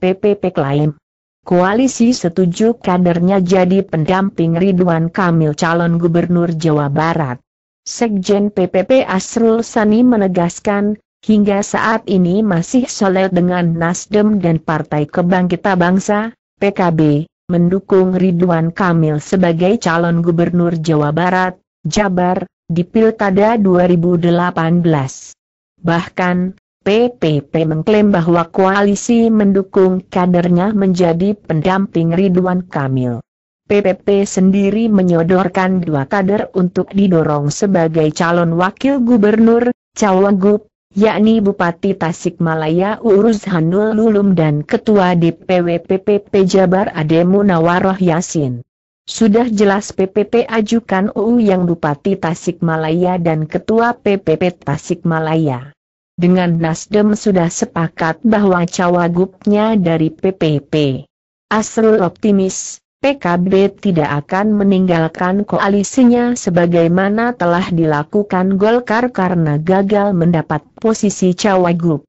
PPP klaim. Koalisi setuju kadernya jadi pendamping Ridwan Kamil calon gubernur Jawa Barat. Sekjen PPP Asrul Sani menegaskan, hingga saat ini masih soleh dengan Nasdem dan Partai Kebangkitan Bangsa, PKB, mendukung Ridwan Kamil sebagai calon gubernur Jawa Barat, Jabar, di Pilkada 2018. Bahkan, PPP mengklaim bahwa koalisi mendukung kadernya menjadi pendamping Ridwan Kamil. PPP sendiri menyodorkan dua kader untuk didorong sebagai calon wakil gubernur, Cawagup, yakni Bupati Tasikmalaya Uruz Hanul Lulum dan Ketua DPW PPP Jabar Ade Munawaroh Yasin. Sudah jelas PPP ajukan UU yang Bupati Tasikmalaya dan Ketua PPP Tasikmalaya dengan Nasdem sudah sepakat bahwa cawagupnya dari PPP. Asrul optimis, PKB tidak akan meninggalkan koalisinya sebagaimana telah dilakukan Golkar karena gagal mendapat posisi cawagup.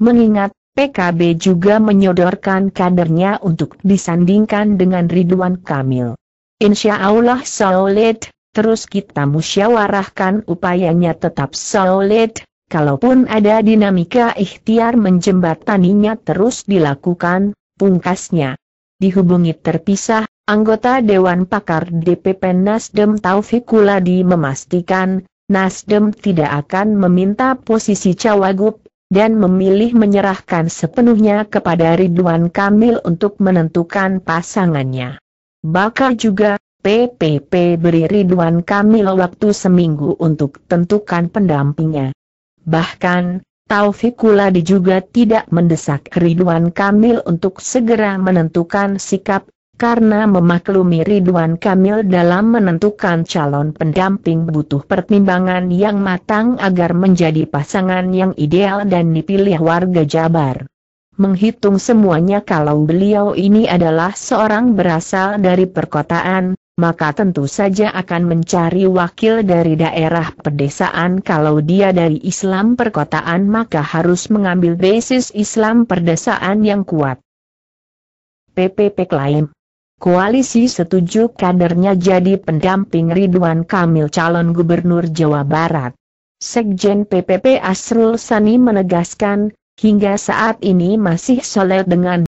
Mengingat PKB juga menyodorkan kadernya untuk disandingkan dengan Ridwan Kamil. Insya Allah solid, terus kita musyawarahkan upayanya tetap solid, Kalaupun ada dinamika ikhtiar menjembataninya terus dilakukan, pungkasnya. Dihubungi terpisah, anggota Dewan Pakar DPP Nasdem Taufik Kuladi memastikan, Nasdem tidak akan meminta posisi cawagup, dan memilih menyerahkan sepenuhnya kepada Ridwan Kamil untuk menentukan pasangannya. Bakal juga, PPP beri Ridwan Kamil waktu seminggu untuk tentukan pendampingnya. Bahkan, Taufikuladi juga tidak mendesak Ridwan Kamil untuk segera menentukan sikap, karena memaklumi Ridwan Kamil dalam menentukan calon pendamping butuh pertimbangan yang matang agar menjadi pasangan yang ideal dan dipilih warga Jabar. Menghitung semuanya kalau beliau ini adalah seorang berasal dari perkotaan, maka tentu saja akan mencari wakil dari daerah pedesaan kalau dia dari Islam perkotaan maka harus mengambil basis Islam perdesaan yang kuat. PPP klaim Koalisi setuju kadernya jadi pendamping Ridwan Kamil calon gubernur Jawa Barat. Sekjen PPP Asrul Sani menegaskan, hingga saat ini masih soleh dengan